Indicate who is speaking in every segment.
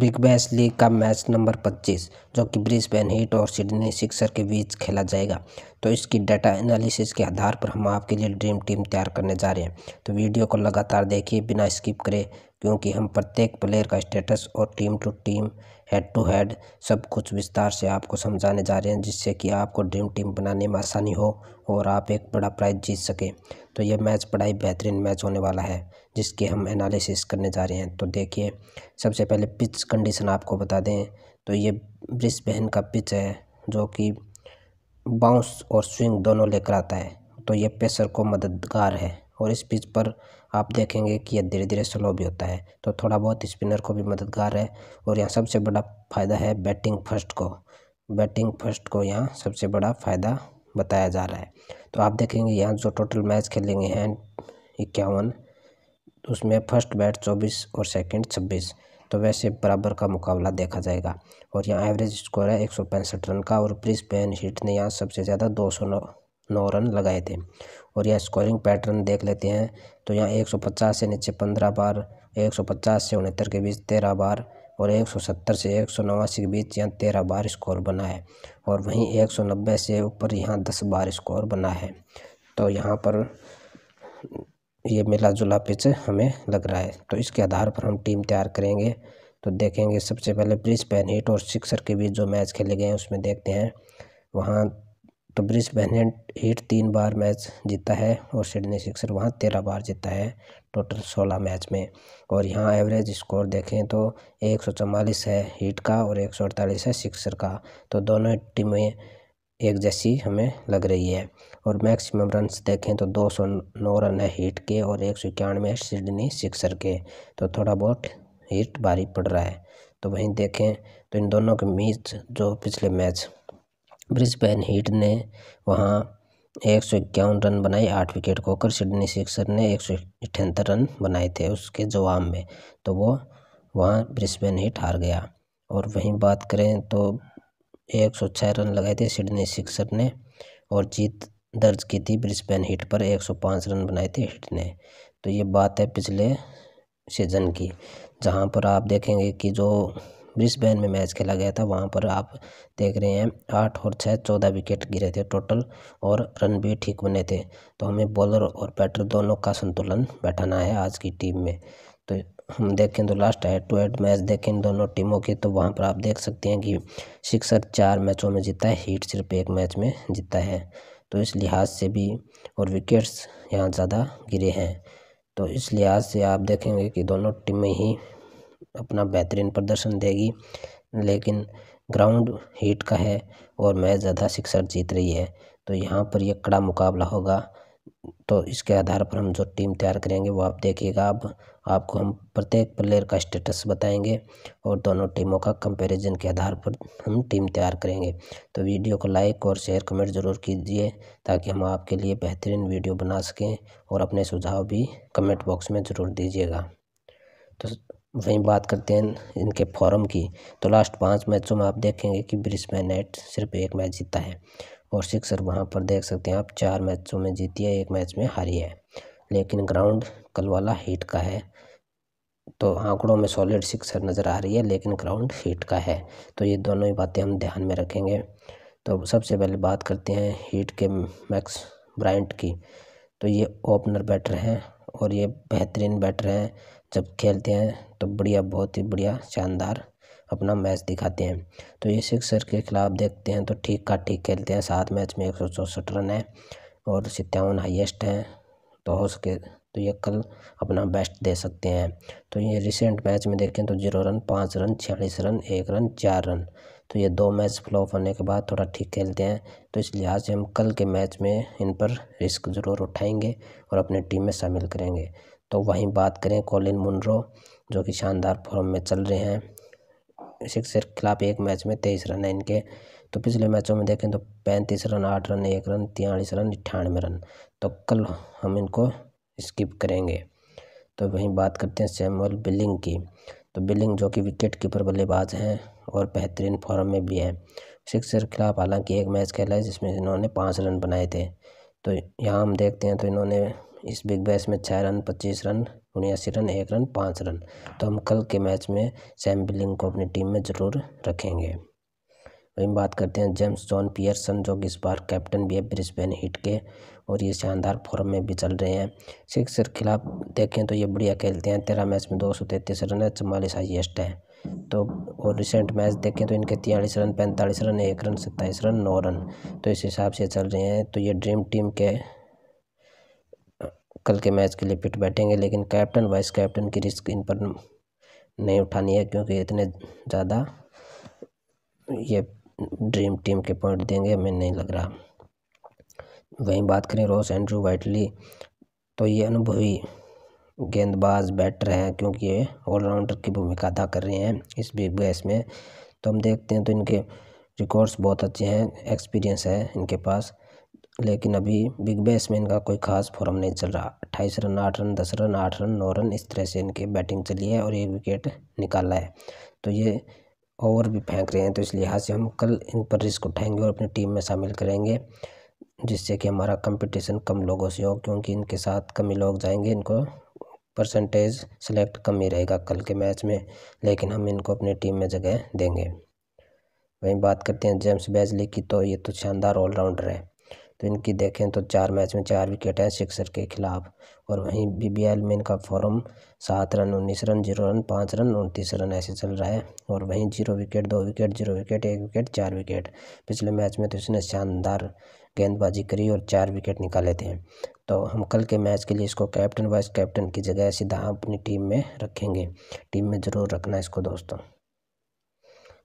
Speaker 1: big Bash League का match number 25 जो कि ब्रिस्बेन हीट और सिडनी सिक्सर के बीच खेला जाएगा तो इसकी डाटा एनालिसिस के आधार पर हम आपके लिए ड्रीम टीम तैयार करने जा रहे हैं तो वीडियो को लगातार देखिए बिना स्किप करें क्योंकि हम प्रत्येक प्लेयर का स्टेटस और team to team head to head सब कुछ विस्तार से आपको समझाने जा रहे हैं जिससे कि आपको ड्रीम टीम बनाने में आसानी हो और आप एक बड़ा प्राइज़ जीत सकें तो ये मैच बड़ा ही बेहतरीन मैच होने वाला है जिसके हम एनालिसिस करने जा रहे हैं तो देखिए सबसे पहले पिच कंडीशन आपको बता दें तो ये बहन का पिच है जो कि बाउंस और स्विंग दोनों लेकर आता है तो ये पेसर को मददगार है और इस पिच पर आप देखेंगे कि यह धीरे धीरे स्लो भी होता है तो थोड़ा बहुत स्पिनर को भी मददगार है और यहाँ सबसे बड़ा फ़ायदा है बैटिंग फर्स्ट को बैटिंग फर्स्ट को यहाँ सबसे बड़ा फ़ायदा बताया जा रहा है तो आप देखेंगे यहाँ जो टोटल मैच खेलेंगे हैं इक्यावन उसमें फर्स्ट बैट चौबीस और सेकंड छब्बीस तो वैसे बराबर का मुकाबला देखा जाएगा और यहाँ एवरेज स्कोर है एक सौ पैंसठ रन का और प्रिस पेन हिट ने यहाँ सबसे ज़्यादा दो सौ नौ नौ रन लगाए थे और यहाँ स्कोरिंग पैटर्न देख लेते हैं तो यहाँ एक सौ पचास से नीचे पंद्रह बार एक सौ पचास से उनहत्तर के बीच तेरह बार और 170 से एक के बीच यहाँ तेरह बार स्कोर बना है और वहीं 190 से ऊपर यहाँ दस बार स्कोर बना है तो यहाँ पर ये मिला जुला पिच हमें लग रहा है तो इसके आधार पर हम टीम तैयार करेंगे तो देखेंगे सबसे पहले पैन हीट और सिक्सर के बीच जो मैच खेले गए हैं उसमें देखते हैं वहाँ तो ब्रिस्बेन बैनेट हीट तीन बार मैच जीता है और सिडनी सिक्सर वहाँ तेरह बार जीता है टोटल सोलह मैच में और यहाँ एवरेज स्कोर देखें तो एक सौ चवालीस है हीट का और एक सौ अड़तालीस है सिक्सर का तो दोनों टीमें एक जैसी हमें लग रही है और मैक्सिमम रन देखें तो दो सौ नौ रन है हीट के और एक सौ इक्यानवे है सिडनी सिक्सर के तो थोड़ा बहुत हीट भारी पड़ रहा है तो वहीं देखें तो इन दोनों के मीच जो पिछले मैच ब्रिस्बेन हीट ने वहाँ एक सौ इक्यावन रन बनाए आठ विकेट खोकर सिडनी सिक्सर ने एक सौ अठहत्तर रन बनाए थे उसके जवाब में तो वो वहाँ ब्रिस्बेन हीट हार गया और वहीं बात करें तो एक सौ छः रन लगाए थे सिडनी सिक्सर ने और जीत दर्ज की थी ब्रिस्बेन हीट पर एक सौ पाँच रन बनाए थे हिट ने तो ये बात है पिछले सीज़न की जहाँ पर आप देखेंगे कि जो ब्रिस्बेन में मैच खेला गया था वहाँ पर आप देख रहे हैं आठ और छः चौदह विकेट गिरे थे टोटल और रन भी ठीक बने थे तो हमें बॉलर और बैटर दोनों का संतुलन बैठाना है आज की टीम में तो हम देखें तो last head to head match देखें दोनों टीमों के तो वहाँ पर आप देख सकते हैं कि सिक्सर चार मैचों में जीता है हीट सिर्फ एक मैच में जीता है तो इस लिहाज से भी और विकेट्स यहाँ ज़्यादा गिरे हैं तो इस लिहाज से आप देखेंगे कि दोनों टीमें ही अपना बेहतरीन प्रदर्शन देगी लेकिन ग्राउंड हीट का है और मैच ज़्यादा सिक्सर जीत रही है तो यहाँ पर यह कड़ा मुकाबला होगा तो इसके आधार पर हम जो टीम तैयार करेंगे वो आप देखिएगा अब आपको हम प्रत्येक प्लेयर का स्टेटस बताएंगे और दोनों टीमों का कंपैरिजन के आधार पर हम टीम तैयार करेंगे तो वीडियो को लाइक और शेयर कमेंट ज़रूर कीजिए ताकि हम आपके लिए बेहतरीन वीडियो बना सकें और अपने सुझाव भी कमेंट बॉक्स में ज़रूर दीजिएगा तो वहीं बात करते हैं इनके फॉर्म की तो लास्ट पांच मैचों में आप देखेंगे कि ब्रिस्बेन नेट सिर्फ एक मैच जीता है और सिक्सर वहाँ पर देख सकते हैं आप चार मैचों में जीती है एक मैच में हारी है लेकिन ग्राउंड कल वाला हीट का है तो आंकड़ों में सॉलिड सिक्सर नज़र आ रही है लेकिन ग्राउंड हीट का है तो ये दोनों ही बातें हम ध्यान में रखेंगे तो सबसे पहले बात करते हैं हीट के मैक्स ब्राइंट की तो ये ओपनर बैटर हैं और ये बेहतरीन बैटर हैं जब खेलते हैं तो बढ़िया बहुत ही बढ़िया शानदार अपना मैच दिखाते हैं तो ये सिक्सर के खिलाफ देखते हैं तो ठीक का ठीक खेलते हैं सात मैच में एक सौ चौंसठ रन है और सत्तावन हाइएस्ट हैं तो हो सके तो ये कल अपना बेस्ट दे सकते हैं तो ये रिसेंट मैच में देखें तो जीरो रन पाँच रन छियालीस रन एक रन चार रन तो ये दो मैच फ्लॉप होने के बाद थोड़ा ठीक खेलते हैं तो इस लिहाज से हम कल के मैच में इन पर रिस्क ज़रूर उठाएंगे और अपने टीम में शामिल करेंगे तो वहीं बात करें कोलिन मुनरो जो कि शानदार फॉर्म में चल रहे हैं सिक्सर के खिलाफ एक मैच में तेईस रन है इनके तो पिछले मैचों में देखें तो पैंतीस रन आठ रन एक रन तिहालीस रन अट्ठानवे रन तो कल हम इनको स्किप करेंगे तो वहीं बात करते हैं सैमुअल बिलिंग की तो बिलिंग जो कि विकेट कीपर बल्लेबाज हैं और बेहतरीन फॉर्म में भी हैं सिक्सर के खिलाफ हालांकि एक मैच खेला है जिसमें इन्होंने पाँच रन बनाए थे तो यहाँ हम देखते हैं तो इन्होंने इस बिग बैश में छः रन पच्चीस रन उन्यासी रन एक रन पाँच रन तो हम कल के मैच में सैम बिलिंग को अपनी टीम में ज़रूर रखेंगे वहीं बात करते हैं जेम्स जॉन पियर्सन जो कि इस बार कैप्टन भी है ब्रिस्बेन हिट के और ये शानदार फॉर्म में भी चल रहे हैं सिक्सर खिलाफ देखें तो ये बढ़िया खेलते हैं तेरह मैच में दो सौ तैंतीस रन है चवालीस हाइएस्ट है तो और रिसेंट मैच देखें तो इनके तियालीस रन पैंतालीस रन एक रन सत्ताईस रन नौ रन तो इस हिसाब से चल रहे हैं तो ये ड्रीम टीम के कल के मैच के लिए फिट बैठेंगे लेकिन कैप्टन वाइस कैप्टन की रिस्क इन पर नहीं उठानी है क्योंकि इतने ज़्यादा ये ड्रीम टीम के पॉइंट देंगे हमें नहीं लग रहा वहीं बात करें रोस एंड्रू वाइटली तो ये अनुभवी गेंदबाज बैटर हैं क्योंकि ये ऑलराउंडर की भूमिका अदा कर रहे हैं इस बिग बैस में तो हम देखते हैं तो इनके रिकॉर्ड्स बहुत अच्छे हैं एक्सपीरियंस है इनके पास लेकिन अभी बिग बैस में इनका कोई खास फॉर्म नहीं चल रहा अट्ठाईस रन आठ रन दस रन आठ रन नौ रन इस तरह से इनकी बैटिंग चली है और एक विकेट निकाला है तो ये ओवर भी फेंक रहे हैं तो इस लिहाज से हम कल इन पर रिस्क उठाएंगे और अपनी टीम में शामिल करेंगे जिससे कि हमारा कंपटीशन कम लोगों से हो क्योंकि इनके साथ कम ही लोग जाएंगे इनको परसेंटेज सेलेक्ट कम ही रहेगा कल के मैच में लेकिन हम इनको अपनी टीम में जगह देंगे वहीं बात करते हैं जेम्स बैजली की तो ये तो शानदार ऑलराउंडर है तो इनकी देखें तो चार मैच में चार विकेट हैं सिक्सर के खिलाफ और वहीं एल में इनका फॉर्म सात रन उन्नीस रन जीरो रन पाँच रन उनतीस रन ऐसे चल रहा है और वहीं जीरो विकेट दो विकेट जीरो विकेट एक विकेट चार विकेट पिछले मैच में तो इसने शानदार गेंदबाजी करी और चार विकेट निकाले थे तो हम कल के मैच के लिए इसको कैप्टन वाइस कैप्टन की जगह सीधा अपनी टीम में रखेंगे टीम में ज़रूर रखना इसको दोस्तों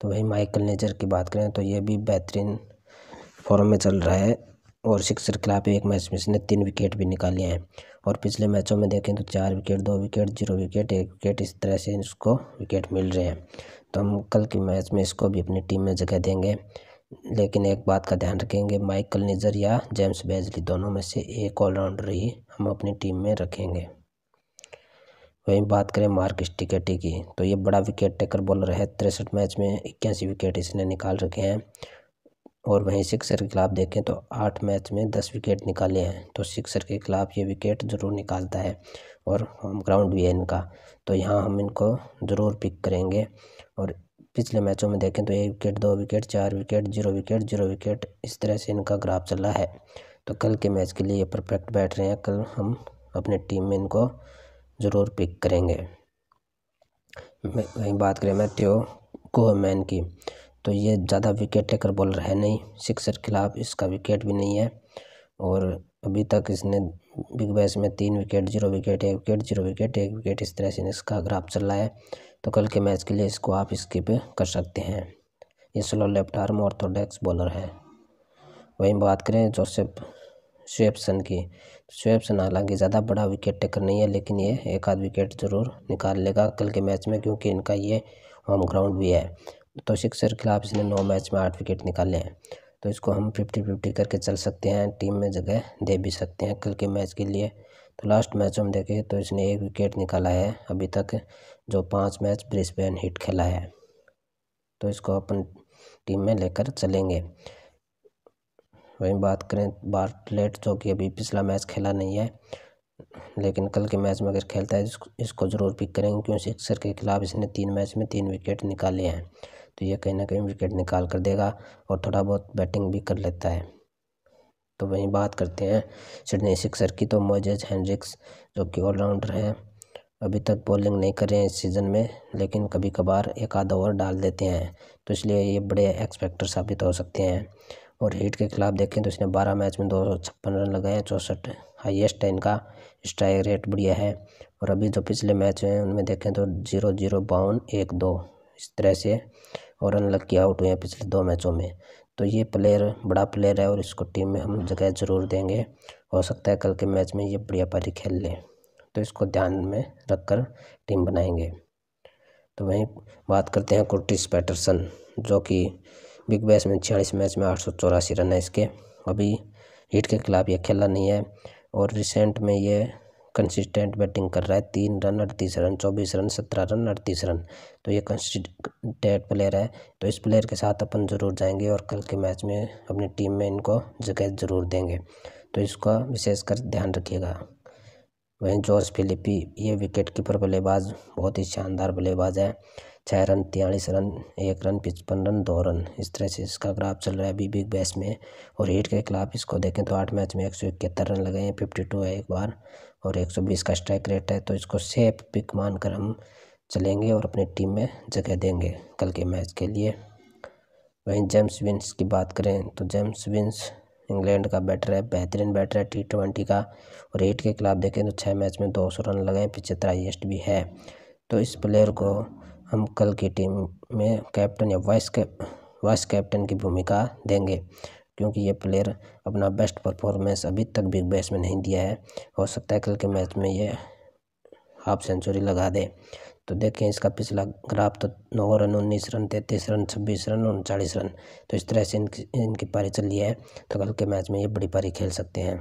Speaker 1: तो वहीं माइकल नेजर की बात करें तो ये भी बेहतरीन फॉर्म में चल रहा है और सिक्सर खिलाफ एक मैच में इसने तीन विकेट भी निकाले हैं और पिछले मैचों में देखें तो चार विकेट दो विकेट जीरो विकेट एक विकेट इस तरह से इसको विकेट मिल रहे हैं तो हम कल के मैच में इसको भी अपनी टीम में जगह देंगे लेकिन एक बात का ध्यान रखेंगे माइकल निजर या जेम्स बेजली दोनों में से एक ऑलराउंडर ही हम अपनी टीम में रखेंगे वहीं बात करें मार्क स्टिकेटी की तो ये बड़ा विकेट टेकर बॉलर है तिरसठ मैच में इक्यासी विकेट इसने निकाल रखे हैं और वहीं सिक्सर के खिलाफ देखें तो आठ मैच में दस विकेट निकाले हैं तो सिक्सर के खिलाफ ये विकेट ज़रूर निकालता है और होम ग्राउंड भी है इनका तो यहाँ हम इनको ज़रूर पिक करेंगे और पिछले मैचों में देखें तो एक विकेट दो विकेट चार wicket zero wicket zero wicket इस तरह से इनका ग्राफ चल रहा है तो कल के मैच के लिए ये परफेक्ट बैठ रहे हैं कल हम अपने टीम में इनको ज़रूर पिक करेंगे वहीं बात करें मैथ्यो कोहमैन की तो ये ज़्यादा विकेट टेकर बॉलर है नहीं सिक्सर खिलाफ इसका विकेट भी नहीं है और अभी तक इसने बिग बैश में तीन विकेट जीरो विकेट एक विकेट जीरो विकेट एक विकेट इस तरह से इसका ग्राफ चल रहा है तो कल के मैच के लिए इसको आप स्किप कर सकते हैं ये slow left arm orthodox bowler है वहीं बात करें जोसेफ स्वेपसन की स्वेपसन हालांकि ज़्यादा बड़ा विकेट टेकर नहीं है लेकिन ये एक आध विकेट ज़रूर निकाल लेगा कल के मैच में क्योंकि इनका ये होम ग्राउंड भी है तो सिक्सर के खिलाफ इसने नौ मैच में आठ विकेट निकाले हैं तो इसको हम फिफ्टी फिफ्टी करके चल सकते हैं टीम में जगह दे भी सकते हैं कल के मैच के लिए तो लास्ट मैच हम देखें तो इसने एक विकेट निकाला है अभी तक जो पाँच मैच ब्रिस्बेन हिट खेला है तो इसको अपन टीम में लेकर चलेंगे वहीं बात करें बार्टलेट जो कि अभी पिछला मैच खेला नहीं है लेकिन कल के मैच में अगर खेलता है इसको इसको ज़रूर पिक करेंगे क्योंकि सिक्सर के खिलाफ इसने तीन मैच में तीन विकेट निकाले हैं तो ये कहीं ना कहीं विकेट निकाल कर देगा और थोड़ा बहुत बैटिंग भी कर लेता है तो वहीं बात करते हैं सिडनी सिक्सर की तो मोजेज हैंड्रिक्स जो कि ऑलराउंडर हैं अभी तक बॉलिंग नहीं कर रहे हैं इस सीज़न में लेकिन कभी कभार एक आधा ओवर डाल देते हैं तो इसलिए ये बड़े एक्सपेक्टर साबित हो सकते हैं और हीट के खिलाफ देखें तो इसने बारह मैच में दो रन लगाए हैं चौंसठ हाईएस्ट है इनका स्ट्राइक रेट बढ़िया है और अभी जो पिछले मैच हुए हैं उनमें देखें तो जीरो जीरो बावन एक दो इस तरह से और अनलक्की आउट हुए हैं पिछले दो मैचों में तो ये प्लेयर बड़ा प्लेयर है और इसको टीम में हम जगह ज़रूर देंगे हो सकता है कल के मैच में ये बढ़िया पारी खेल लें तो इसको ध्यान में रख कर टीम बनाएंगे तो वहीं बात करते हैं कुर्टिस पैटरसन जो कि बिग बैश में छियालीस मैच में आठ सौ चौरासी रन है इसके अभी हिट के खिलाफ यह खेला नहीं है और रिसेंट में ये कंसिस्टेंट बैटिंग कर रहा है तीन रन अड़तीस रन चौबीस रन सत्रह रन अड़तीस रन तो ये कंसिस्टेंट प्लेयर है तो इस प्लेयर के साथ अपन ज़रूर जाएंगे और कल के मैच में अपनी टीम में इनको जगह ज़रूर देंगे तो इसका विशेषकर ध्यान रखिएगा वहीं जॉर्ज फिलिपी ये विकेट कीपर बल्लेबाज बहुत ही शानदार बल्लेबाज है छः रन तयलीस रन एक रन पचपन रन दो रन इस तरह से इसका ग्राफ चल रहा है अभी बिग बैश में और हीट के खिलाफ इसको देखें तो आठ मैच में एक सौ इकहत्तर रन लगे हैं फिफ्टी टू है एक बार और एक सौ बीस का स्ट्राइक रेट है तो इसको सेफ पिक मानकर हम चलेंगे और अपनी टीम में जगह देंगे कल के मैच के लिए वहीं जेम्स विंस की बात करें तो जेम्स विंस इंग्लैंड का बैटर है बेहतरीन बैटर है टी ट्वेंटी का और एट के खिलाफ देखें तो छः मैच में दो सौ रन लगे हैं पिछहत्तर हाइएस्ट भी है तो इस प्लेयर को हम कल की टीम में कैप्टन या वाइस कैप वाइस कैप्टन की भूमिका देंगे क्योंकि ये प्लेयर अपना बेस्ट परफॉर्मेंस अभी तक बिग बैश में नहीं दिया है हो सकता है कल के मैच में ये हाफ सेंचुरी लगा दे तो देखें इसका पिछला ग्राफ तो नौ रन उन्नीस रन तैंतीस रन छब्बीस रन उनचालीस रन तो इस तरह से इनकी इनकी पारी चली है तो कल के मैच में ये बड़ी पारी खेल सकते हैं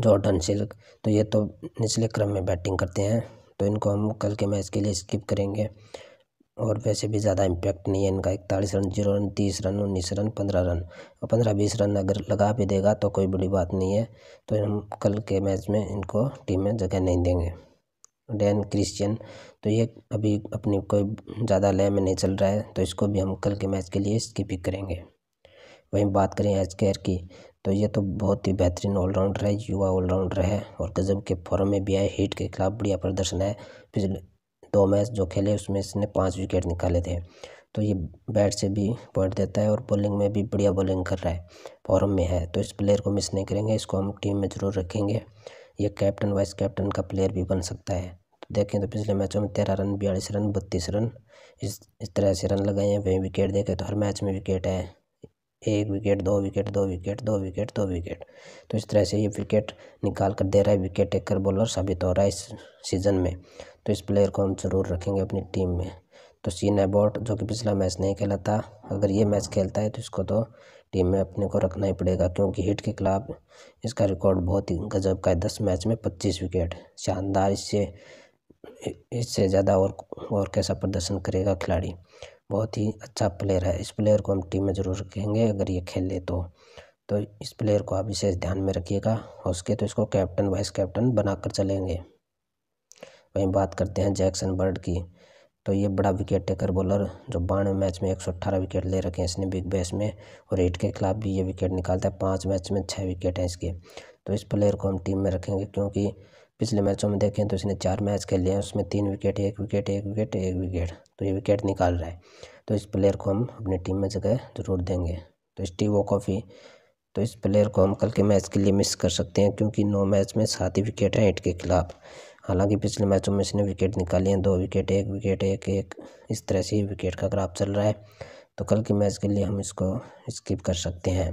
Speaker 1: जॉर्डन सिल्क तो ये तो निचले क्रम में बैटिंग करते हैं तो इनको हम कल के मैच के लिए स्किप करेंगे और वैसे भी ज़्यादा इम्पैक्ट नहीं है इनका इकतालीस रन जीरो रन तीस रन उन्नीस रन पंद्रह रन और पंद्रह बीस रन अगर लगा भी देगा तो कोई बड़ी बात नहीं है तो हम कल के मैच में इनको टीम में जगह नहीं देंगे डैन क्रिश्चियन तो ये अभी अपनी कोई ज़्यादा लय में नहीं चल रहा है तो इसको भी हम कल के मैच के लिए स्किप ही करेंगे वहीं बात करें एच की तो ये तो बहुत ही बेहतरीन ऑलराउंडर है युवा ऑलराउंडर है और गजब के फॉर्म में भी आए हीट के खिलाफ बढ़िया प्रदर्शन है पिछले दो मैच जो खेले उसमें इसने पाँच विकेट निकाले थे तो ये बैट से भी पॉइंट देता है और बॉलिंग में भी बढ़िया बॉलिंग कर रहा है फॉर्म में है तो इस प्लेयर को मिस नहीं करेंगे इसको हम टीम में ज़रूर रखेंगे ये कैप्टन वाइस कैप्टन का प्लेयर भी बन सकता है तो देखें तो पिछले मैचों में तेरह रन बयालीस रन बत्तीस रन इस इस तरह से रन लगाए हैं वहीं विकेट देखें तो हर मैच में विकेट है एक विकेट दो विकेट दो विकेट दो विकेट दो विकेट तो इस तरह से ये विकेट निकाल कर दे रहा है विकेट टेकर बॉलर साबित हो रहा है इस सीज़न में तो इस प्लेयर को हम जरूर रखेंगे अपनी टीम में तो सीन एबॉट जो कि पिछला मैच नहीं खेला था अगर ये मैच खेलता है तो इसको तो टीम में अपने को रखना ही पड़ेगा क्योंकि हिट के खिलाफ इसका रिकॉर्ड बहुत ही गजब का है दस मैच में पच्चीस विकेट शानदार इससे इससे ज़्यादा और और कैसा प्रदर्शन करेगा खिलाड़ी बहुत ही अच्छा प्लेयर है इस प्लेयर को हम टीम में ज़रूर रखेंगे अगर ये खेल ले तो तो इस प्लेयर को आप विशेष ध्यान में रखिएगा हो सके तो इसको कैप्टन वाइस कैप्टन बनाकर चलेंगे वहीं बात करते हैं जैक्सन बर्ड की तो ये बड़ा विकेट टेकर बॉलर जो बानवे मैच में अट्ठारह विकेट ले रखे हैं इसने बिग बैश में और एट के खिलाफ भी ये विकेट निकालता है पाँच मैच में छः विकेट हैं इसके तो इस प्लेयर को हम टीम में रखेंगे क्योंकि पिछले मैचों में देखें तो इसने चार मैच खेले हैं उसमें तीन विकेट एक विकेट एक विकेट एक विकेट तो ये विकेट निकाल रहा है तो इस प्लेयर को हम अपनी टीम में जगह ज़रूर देंगे तो स्टीव ओकॉफी तो इस प्लेयर को हम कल के मैच के लिए मिस कर सकते हैं क्योंकि नौ मैच में सात ही विकेट हैं एट के खिलाफ हालांकि पिछले मैचों में इसने विकेट निकाली हैं दो विकेट एक विकेट एक एक इस तरह से विकेट का ग्राफ चल रहा है तो कल के मैच के लिए हम इसको स्किप कर सकते हैं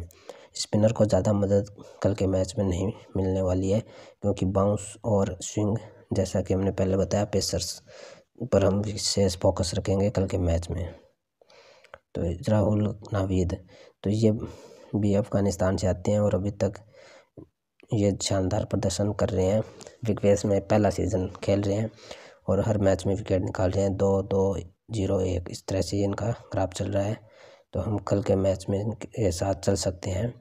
Speaker 1: स्पिनर को ज़्यादा मदद कल के मैच में नहीं मिलने वाली है क्योंकि बाउंस और स्विंग जैसा कि हमने पहले बताया पेसर्स पर हम विशेष फोकस रखेंगे कल के मैच में तो राहुल नावीद तो ये भी अफ़गानिस्तान से आते हैं और अभी तक ये शानदार प्रदर्शन कर रहे हैं बेस में पहला सीज़न खेल रहे हैं और हर मैच में विकेट निकाल रहे हैं दो दो जीरो एक इस तरह से इनका ग्राफ चल रहा है तो हम कल के मैच में इनके साथ चल सकते हैं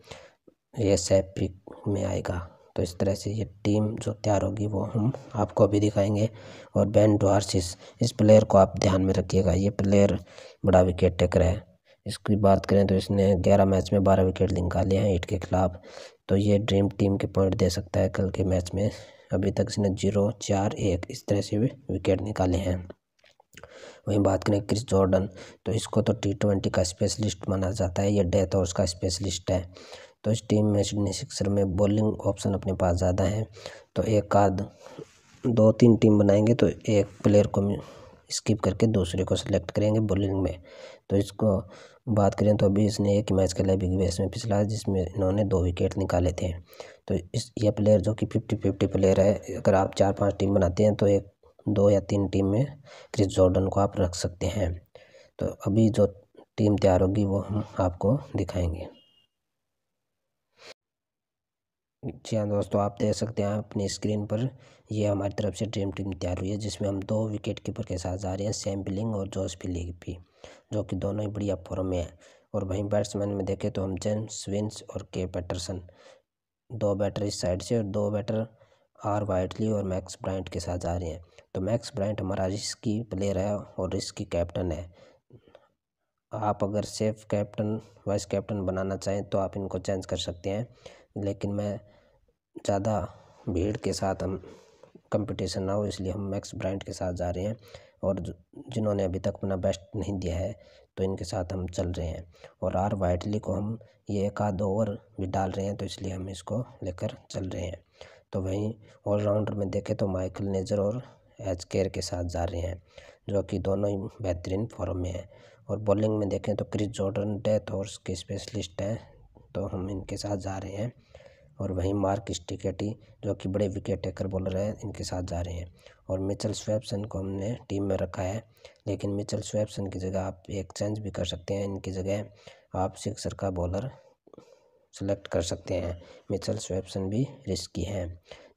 Speaker 1: ये सैप पिक में आएगा तो इस तरह से ये टीम जो तैयार होगी वो हम आपको अभी दिखाएंगे और बैन डोहारसिस इस प्लेयर को आप ध्यान में रखिएगा ये प्लेयर बड़ा विकेट टेकर है इसकी बात करें तो इसने ग्यारह मैच में बारह विकेट निकाले हैं ईट के खिलाफ तो ये ड्रीम टीम के पॉइंट दे सकता है कल के मैच में अभी तक इसने जीरो चार एक इस तरह से विकेट निकाले हैं वहीं बात करें क्रिस जॉर्डन तो इसको तो टी ट्वेंटी का स्पेशलिस्ट माना जाता है या डेथ और उसका स्पेशलिस्ट है तो इस टीम में सिडनी सिक्सर में बॉलिंग ऑप्शन अपने पास ज़्यादा है तो एक आध दो तीन टीम बनाएंगे तो एक प्लेयर को स्किप करके दूसरे को सिलेक्ट करेंगे बॉलिंग में तो इसको बात करें तो अभी इसने एक मैच खेला बिग बैस में पिछला जिसमें इन्होंने दो विकेट निकाले थे तो इस यह प्लेयर जो कि फिफ्टी फिफ्टी प्लेयर है अगर आप चार पांच टीम बनाते हैं तो एक दो या तीन टीम में क्रिस जॉर्डन को आप रख सकते हैं तो अभी जो टीम तैयार होगी वो हम आपको दिखाएंगे जी हाँ दोस्तों आप देख सकते हैं अपनी स्क्रीन पर ये हमारी तरफ से ड्रीम टीम तैयार हुई है जिसमें हम दो विकेट कीपर के साथ जा रहे हैं सैम बिलिंग और जोश फिलिपी जो कि दोनों ही बढ़िया फॉर्म में हैं और वहीं बैट्समैन में देखें तो हम जेम्स विंस और के पैटरसन दो बैटर इस साइड से और दो बैटर आर वाइटली और मैक्स ब्राइंट के साथ जा रहे हैं तो मैक्स ब्राइंट हमारा रिस्की प्लेयर है और रिस्की कैप्टन है आप अगर सेफ कैप्टन वाइस कैप्टन बनाना चाहें तो आप इनको चेंज कर सकते हैं लेकिन मैं ज़्यादा भीड़ के साथ हम कंपटीशन ना हो इसलिए हम मैक्स ब्रांड के साथ जा रहे हैं और जिन्होंने अभी तक अपना बेस्ट नहीं दिया है तो इनके साथ हम चल रहे हैं और आर वाइटली को हम ये एक आध ओवर भी डाल रहे हैं तो इसलिए हम इसको लेकर चल रहे हैं तो वहीं ऑलराउंडर में देखें तो माइकल नेजर और एच केयर के साथ जा रहे हैं जो कि दोनों ही बेहतरीन फॉर्म में हैं और बॉलिंग में देखें तो क्रिस जॉर्डन डेथ हॉर्स के स्पेशलिस्ट हैं तो हम इनके साथ जा रहे हैं और वहीं मार्क स्टिकेटी जो कि बड़े विकेट टेकर बॉलर हैं इनके साथ जा रहे हैं और मिचल स्वेप्सन को हमने टीम में रखा है लेकिन मिचल स्वेप्सन की जगह आप एक चेंज भी कर सकते हैं इनकी जगह आप सिक्सर का बॉलर सेलेक्ट कर सकते हैं मिचल स्वेपसन भी रिस्की हैं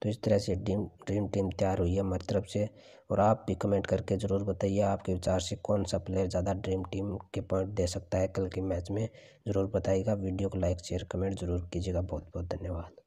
Speaker 1: तो इस तरह से ड्रीम ड्रीम टीम तैयार हुई है हमारी तरफ से और आप भी कमेंट करके ज़रूर बताइए आपके विचार से कौन सा प्लेयर ज़्यादा ड्रीम टीम के पॉइंट दे सकता है कल के मैच में ज़रूर बताइएगा वीडियो को लाइक शेयर कमेंट ज़रूर कीजिएगा बहुत बहुत धन्यवाद